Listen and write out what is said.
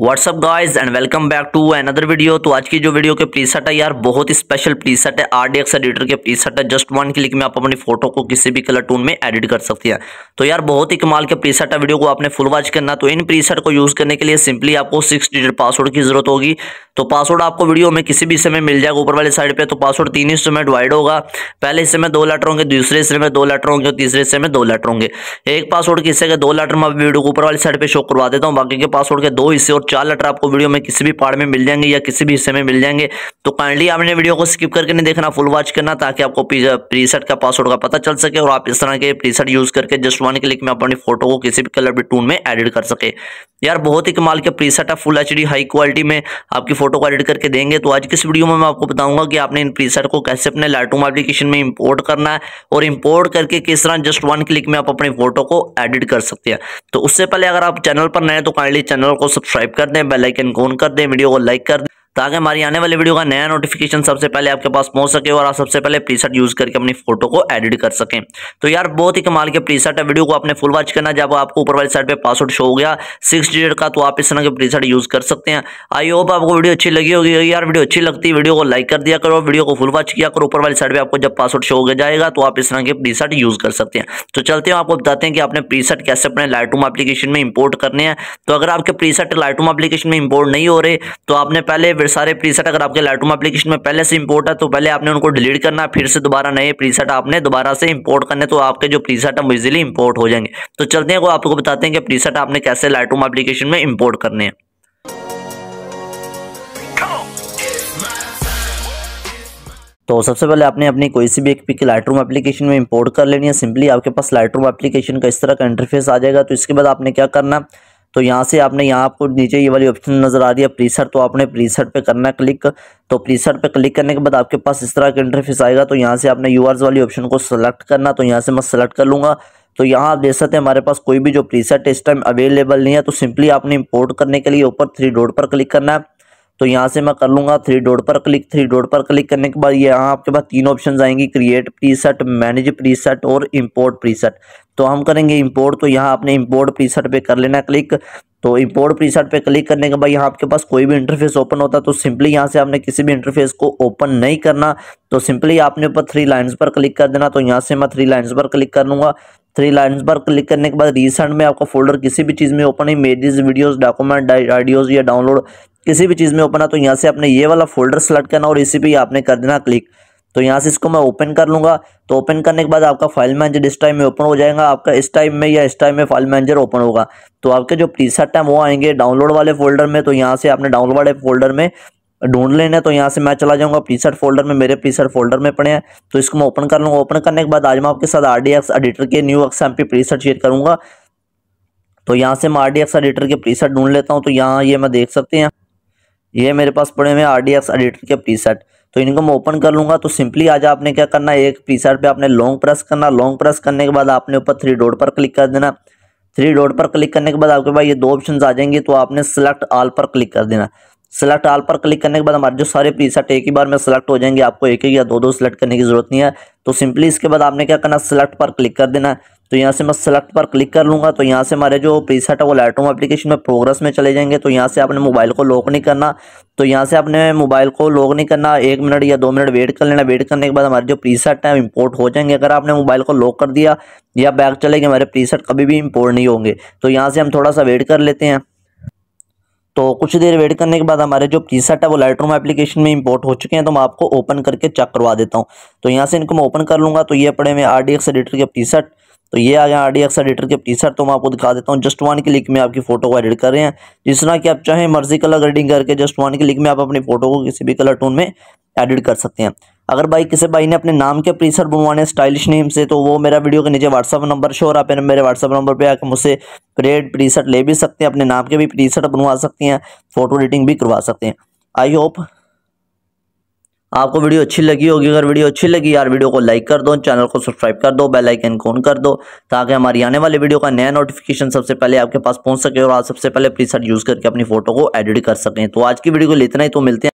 WhatsApp guys and welcome back to another video तो आज की जो वीडियो के प्रीसेट है यार बहुत ही स्पेशल प्रीसेट है आर डी एक्स एडिटर के प्रीसेट है जस्ट वन क्लिक में आप अपनी फोटो को किसी भी कलर टून में एडिट कर सकते हैं तो यार बहुत ही कमाल के प्रीसेट है वीडियो को आपने फुल वॉच करना तो इन प्रीसेट को यूज़ करने के लिए सिंपली आपको सिक्स डिजिट पासवर्ड की जरूरत होगी तो पासवर्ड आपको वीडियो में किसी भी समय मिल जाएगा ऊपर वाली साइड पर तो पासवर्ड तीन हिस्सों में डिवाइड होगा पहले हिस्से में दो लेटर होंगे दूसरे हिस्से में दो लेटर होंगे तीसरे हिस्से में दो लेटर होंगे एक पासवर्ड के हिस्से के दो लेटर में वीडियो को ऊपर वाली साइड पर शो करवा देता हूँ बाकी के पासवर्ड के दो हिस्से और चार लेटर आपको वीडियो में किसी भी पार्ट में मिल जाएंगे या किसी भी हिस्से में मिल जाएंगे तो काइंडली आपने वीडियो को स्किप करके नहीं देखना फुल वॉच करना ताकि आपको प्रीसेट का पासवर्ड का पता चल सके और आप इस तरह के प्रीसेट यूज़ करके जस्ट वन क्लिक में अपनी फोटो को किसी भी कलर भी टून में एडिट कर सके यार बहुत ही कमाल के प्रीसेट है फुल एच हाई क्वालिटी में आपकी फोटो को एडिट करके देंगे तो आज किस वीडियो में मैं आपको बताऊंगा कि आपने इन प्रीसेट को कैसे अपने लाइटरूम एप्लीकेशन में इंपोर्ट करना है और इंपोर्ट करके किस तरह जस्ट वन क्लिक में आप अपनी फोटो को एडिट कर सकते हैं तो उससे पहले अगर आप चैनल पर नए तो काइंडली चैनल को सब्सक्राइब कर दें बेलाइकन को ऑन कर दें वीडियो को लाइक कर दें ताकि तो हमारी आने वाली वीडियो का नया नोटिफिकेशन सबसे पहले आपके पास पहुंच सके और आप सबसे पहले प्रीसेट यूज करके अपनी फोटो को एडिट कर सकें तो यार बहुत ही कमाल के प्रीसेट है वीडियो को आपने फुल वॉच करना जब आपको ऊपर वाली साइड पर पासवर्ड शो हो गया सिक्स डिजिट का तो आप इस तरह के प्रीसेट यूज कर सकते हैं आई होप आपको वीडियो अच्छी लगी होगी यार वीडियो अच्छी लगती है वीडियो को लाइक कर दिया करो वीडियो को फुल वॉच किया करो ऊपर वाली साइड पर आपको जब पासवर्ड शो हो जाएगा तो आप इस तरह के प्रीसेट यूज कर सकते हैं तो चलते हैं आपको बताते हैं कि आपने प्रीसेट कैसे अपने लाइटूम एप्लीकेशन में इंपोर्ट करने हैं तो अगर आपके प्रीसेट लाइटूम एप्लीकेशन में इंपोर्ट नहीं हो रहे तो आपने पहले ये सारे प्रीसेट अगर आपके लाइटरूम एप्लीकेशन में पहले से इंपोर्ट है तो पहले आपने उनको डिलीट करना फिर से दोबारा नए प्रीसेट आपने दोबारा से इंपोर्ट करने तो आपके जो प्रीसेट है वो इजिली इंपोर्ट हो जाएंगे तो चलते हैं वो आपको बताते हैं कि प्रीसेट आपने कैसे लाइटरूम एप्लीकेशन में इंपोर्ट करने हैं तो सबसे पहले आपने अपनी कोई सी भी एक पिक लाइट रूम एप्लीकेशन में इंपोर्ट कर लेनी है सिंपली आपके पास लाइट रूम एप्लीकेशन का इस तरह का इंटरफेस आ जाएगा तो इसके बाद आपने क्या करना तो यहाँ से आपने यहाँ आपको नीचे ये वाली ऑप्शन नज़र आ रही है प्रीसेट तो आपने प्रीसेट पे करना है क्लिक तो प्रीसेट पे क्लिक करने के बाद आपके पास इस तरह का इंटरफेस आएगा तो यहाँ से आपने यूआरस वाली ऑप्शन को सेलेक्ट करना तो यहाँ से मैं सेलेक्ट कर लूँगा तो यहाँ आप देख सकते हैं हमारे पास कोई भी जो प्रीसेट इस टाइम अवेलेबल नहीं है तो सिंपली आपने इम्पोर्ट करने के लिए ऊपर थ्री डोड पर क्लिक करना है तो यहाँ से मैं कर लूँगा थ्री डॉट पर क्लिक थ्री डॉट पर क्लिक करने के बाद यहाँ आपके पास तीन ऑप्शन आएंगे क्रिएट प्रीसेट मैनेज प्रीसेट और इम्पोर्ट प्रीसेट तो हम करेंगे इम्पोर्ट तो यहाँ आपने इम्पोर्ट प्रीसेट पे कर लेना क्लिक तो इम्पोर्ट प्रीसेट पे क्लिक करने के बाद यहाँ आपके पास कोई भी इंटरफेस ओपन होता है तो सिंपली यहाँ से आपने किसी भी इंटरफेस को ओपन नहीं करना तो सिंपली आपने ऊपर थ्री लाइन्स पर क्लिक कर देना तो यहाँ से मैं थ्री लाइन्स पर क्लिक कर लूँगा थ्री लाइन्स पर क्लिक करने के बाद रिसेंट में आपका फोल्डर किसी भी चीज़ में ओपन है मेडिज वीडियोज डॉक्यूमेंट आइडियोज़ या डाउनलोड किसी भी चीज़ में ओपन है तो यहाँ से आपने ये वाला फोल्डर सेलेक्ट करना और इसी पर आपने कर देना क्लिक तो यहाँ से इसको मैं ओपन कर लूँगा तो ओपन करने के बाद आपका फाइल मैनेजर इस टाइम में ओपन हो जाएगा आपका इस टाइम में या इस टाइम में फाइल मैनेजर ओपन होगा तो आपके जो प्रीसेट है वो आएंगे डाउनलोड वाले फोल्डर में तो यहाँ से आपने डाउनलोड वाले फोल्डर में ढूंढ लेने तो यहाँ से मैं चला जाऊँगा प्रीसेट फोल्डर में मेरे प्रीसेट फोल्डर में पड़े हैं तो इसको मैं ओपन कर लूँगा ओपन करने के बाद आज मैं आपके साथ आर एडिटर के new X M T shirt share करूँगा तो यहाँ से मैं आर एडिटर के प्रीसेट ढूंढ लेता हूँ तो यहाँ ये मैं देख सकते हैं ये मेरे पास पड़े हुए आर डी एक्स एडिटर के प्रीसेट तो इनको मैं ओपन कर लूँगा तो सिंपली आज आपने क्या करना है एक प्रीसेट पे आपने लॉन्ग प्रेस करना लॉन्ग प्रेस करने के बाद आपने ऊपर थ्री डॉट पर क्लिक कर देना थ्री डॉट पर क्लिक करने के बाद आपके पास ये दो ऑप्शन आ जाएंगे तो आपने सेलेक्ट आल पर क्लिक कर देना सेलेक्ट आल पर क्लिक करने के बाद हमारे जो सारे प्रीसेट एक ही बार में सेलेक्ट हो जाएंगे आपको एक एक या दो दो सेलेक्ट करने की जरूरत नहीं है तो सिंपली इसके बाद आपने क्या करना सेलेक्ट पर क्लिक कर देना तो यहाँ से मैं सेलेक्ट पर क्लिक कर लूँगा तो यहाँ से हमारे जो प्रीसेट है वो लाइटरूम एप्लीकेशन में प्रोग्रेस में चले जाएंगे तो यहाँ से आपने मोबाइल को लॉक नहीं करना तो यहाँ से आपने मोबाइल को लॉक नहीं करना एक मिनट या दो मिनट वेट कर लेना वेट करने के बाद हमारे जो प्रीसेट है इंपोर्ट हो जाएंगे अगर आपने मोबाइल को लॉक कर दिया या बैग चले गए हमारे प्रीसेट कभी भी इम्पोर्ट नहीं होंगे तो यहाँ से हम थोड़ा सा वेट कर लेते हैं तो कुछ देर वेट करने के बाद हमारे जो प्रीसेट है वो लाइटरूम एप्लीकेशन में इंपोर्ट हो चुके हैं तो मैं आपको ओपन करके चेक करवा देता हूँ तो यहाँ से इनको मैं ओपन कर लूँगा तो ये पड़े मैं आर डी एक्स एडिटर के प्रीसेट तो ये आ गया आरडीएक्स एडिटर के पीसर तो मैं आपको दिखा देता हूँ जस्ट वन क्लिक में आपकी फ़ोटो को एडिट कर रहे हैं जिस तरह की आप चाहें मर्जी कलर एडिटिंग करके जस्ट वन क्लिक में आप अपनी फ़ोटो को किसी भी कलर टोन में एडिट कर सकते हैं अगर भाई किसी भाई ने अपने नाम के प्रीसर बनवाने स्टाइलिश नेम से तो वो मेरा वीडियो के नीचे व्हाट्सअप नंबर शो आप मेरे व्हाट्सअप नंबर पे आकर मुझसे प्रेड प्रीसेट ले भी सकते हैं अपने नाम के भी प्रीसेट बनवा सकते हैं फोटो एडिटिंग भी करवा सकते हैं आई होप आपको वीडियो अच्छी लगी होगी अगर वीडियो अच्छी लगी यार वीडियो को लाइक कर दो चैनल को सब्सक्राइब कर दो बेल आइकन को ऑन कर दो ताकि हमारी आने वाले वीडियो का नया नोटिफिकेशन सबसे पहले आपके पास पहुंच सके और आप सबसे पहले प्लीज यूज़ करके अपनी फोटो को एडिट कर सकें तो आज की वीडियो को लेना ही तो मिलते हैं